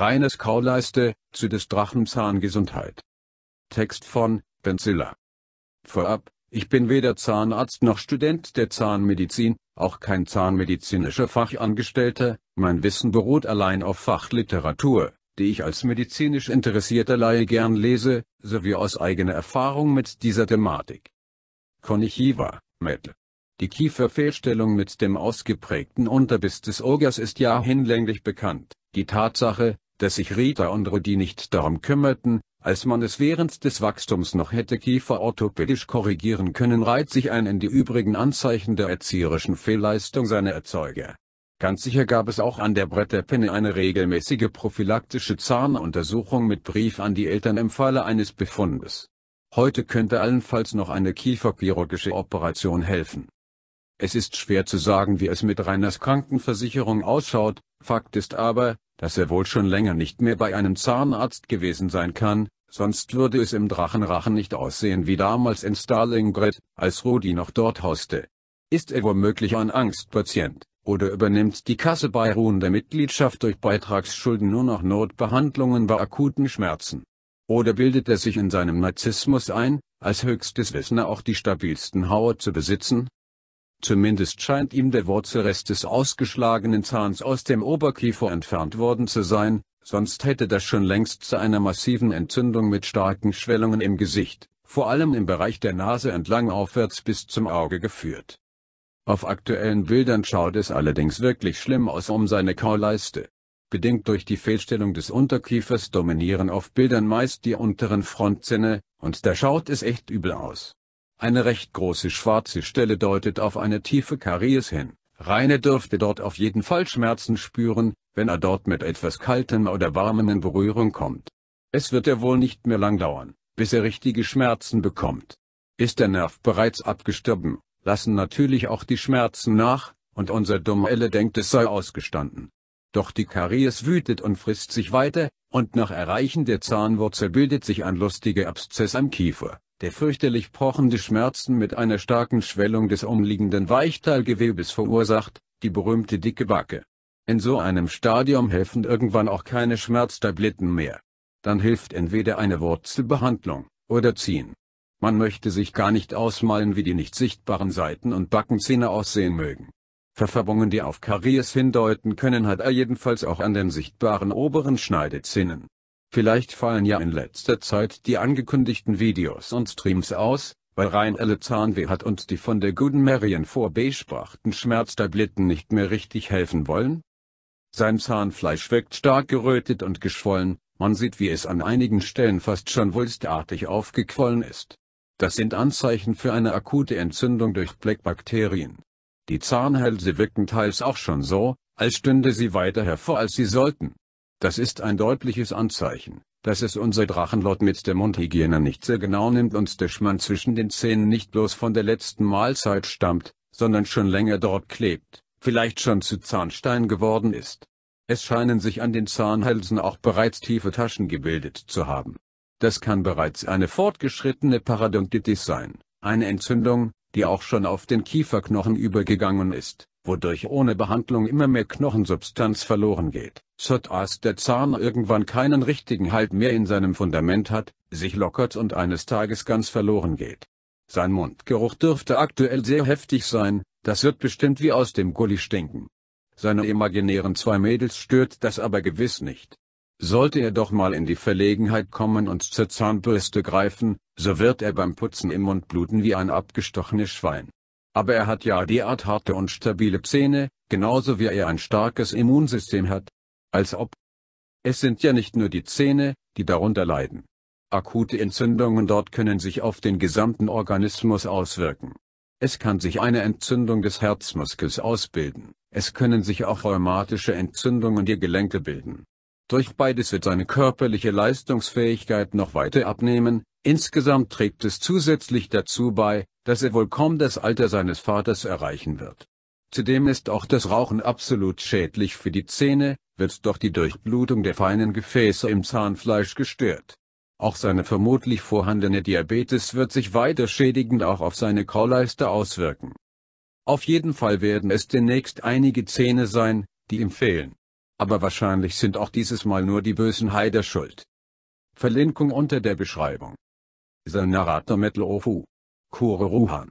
Reines Kauleiste, zu des Drachenzahn Gesundheit. Text von Benzilla. Vorab, ich bin weder Zahnarzt noch Student der Zahnmedizin, auch kein zahnmedizinischer Fachangestellter, mein Wissen beruht allein auf Fachliteratur, die ich als medizinisch interessierter Laie gern lese, sowie aus eigener Erfahrung mit dieser Thematik. Konnichiwa, Metal. Die Kieferfehlstellung mit dem ausgeprägten Unterbiss des Ogers ist ja hinlänglich bekannt. Die Tatsache, dass sich Rita und Rudi nicht darum kümmerten, als man es während des Wachstums noch hätte kieferorthopädisch korrigieren können, reiht sich ein in die übrigen Anzeichen der erzieherischen Fehlleistung seiner Erzeuger. Ganz sicher gab es auch an der Bretterpinne eine regelmäßige prophylaktische Zahnuntersuchung mit Brief an die Eltern im Falle eines Befundes. Heute könnte allenfalls noch eine kieferchirurgische Operation helfen. Es ist schwer zu sagen, wie es mit Rainers Krankenversicherung ausschaut, Fakt ist aber, dass er wohl schon länger nicht mehr bei einem Zahnarzt gewesen sein kann, sonst würde es im Drachenrachen nicht aussehen wie damals in Stalingrad, als Rudi noch dort hauste. Ist er womöglich ein Angstpatient, oder übernimmt die Kasse bei ruhender Mitgliedschaft durch Beitragsschulden nur noch Notbehandlungen bei akuten Schmerzen? Oder bildet er sich in seinem Narzissmus ein, als höchstes Wissner auch die stabilsten Hauer zu besitzen, Zumindest scheint ihm der Wurzelrest des ausgeschlagenen Zahns aus dem Oberkiefer entfernt worden zu sein, sonst hätte das schon längst zu einer massiven Entzündung mit starken Schwellungen im Gesicht, vor allem im Bereich der Nase entlang aufwärts bis zum Auge geführt. Auf aktuellen Bildern schaut es allerdings wirklich schlimm aus um seine Kauleiste. Bedingt durch die Fehlstellung des Unterkiefers dominieren auf Bildern meist die unteren Frontzähne, und da schaut es echt übel aus. Eine recht große schwarze Stelle deutet auf eine tiefe Karies hin. Rainer dürfte dort auf jeden Fall Schmerzen spüren, wenn er dort mit etwas Kaltem oder Warmem in Berührung kommt. Es wird er wohl nicht mehr lang dauern, bis er richtige Schmerzen bekommt. Ist der Nerv bereits abgestorben, lassen natürlich auch die Schmerzen nach, und unser dummer Elle denkt es sei ausgestanden. Doch die Karies wütet und frisst sich weiter, und nach Erreichen der Zahnwurzel bildet sich ein lustiger Abszess am Kiefer der fürchterlich pochende Schmerzen mit einer starken Schwellung des umliegenden Weichteilgewebes verursacht, die berühmte dicke Backe. In so einem Stadium helfen irgendwann auch keine Schmerztabletten mehr. Dann hilft entweder eine Wurzelbehandlung, oder ziehen. Man möchte sich gar nicht ausmalen, wie die nicht sichtbaren Seiten- und Backenzähne aussehen mögen. Verfärbungen, die auf Karies hindeuten können, hat er jedenfalls auch an den sichtbaren oberen Schneidezähnen. Vielleicht fallen ja in letzter Zeit die angekündigten Videos und Streams aus, weil Rein Reinelle Zahnweh hat und die von der guten Marion vorbeisprachten Schmerztabletten nicht mehr richtig helfen wollen? Sein Zahnfleisch wirkt stark gerötet und geschwollen, man sieht wie es an einigen Stellen fast schon wulstartig aufgequollen ist. Das sind Anzeichen für eine akute Entzündung durch Blackbakterien. Die Zahnhälse wirken teils auch schon so, als stünde sie weiter hervor als sie sollten. Das ist ein deutliches Anzeichen, dass es unser Drachenlord mit der Mundhygiene nicht sehr genau nimmt und der Schmarrn zwischen den Zähnen nicht bloß von der letzten Mahlzeit stammt, sondern schon länger dort klebt, vielleicht schon zu Zahnstein geworden ist. Es scheinen sich an den Zahnhälsen auch bereits tiefe Taschen gebildet zu haben. Das kann bereits eine fortgeschrittene Parodontitis sein, eine Entzündung, die auch schon auf den Kieferknochen übergegangen ist wodurch ohne Behandlung immer mehr Knochensubstanz verloren geht, sodass der Zahn irgendwann keinen richtigen Halt mehr in seinem Fundament hat, sich lockert und eines Tages ganz verloren geht. Sein Mundgeruch dürfte aktuell sehr heftig sein, das wird bestimmt wie aus dem Gully stinken. Seine imaginären zwei Mädels stört das aber gewiss nicht. Sollte er doch mal in die Verlegenheit kommen und zur Zahnbürste greifen, so wird er beim Putzen im Mund bluten wie ein abgestochenes Schwein. Aber er hat ja derart harte und stabile Zähne, genauso wie er ein starkes Immunsystem hat. Als ob. Es sind ja nicht nur die Zähne, die darunter leiden. Akute Entzündungen dort können sich auf den gesamten Organismus auswirken. Es kann sich eine Entzündung des Herzmuskels ausbilden, es können sich auch rheumatische Entzündungen der Gelenke bilden. Durch beides wird seine körperliche Leistungsfähigkeit noch weiter abnehmen, Insgesamt trägt es zusätzlich dazu bei, dass er wohl kaum das Alter seines Vaters erreichen wird. Zudem ist auch das Rauchen absolut schädlich für die Zähne, wird doch die Durchblutung der feinen Gefäße im Zahnfleisch gestört. Auch seine vermutlich vorhandene Diabetes wird sich weiter schädigend auch auf seine Kauleiste auswirken. Auf jeden Fall werden es demnächst einige Zähne sein, die ihm fehlen. Aber wahrscheinlich sind auch dieses Mal nur die bösen Haider schuld. Verlinkung unter der Beschreibung Sanarata Metal Ofu. Kororuhan.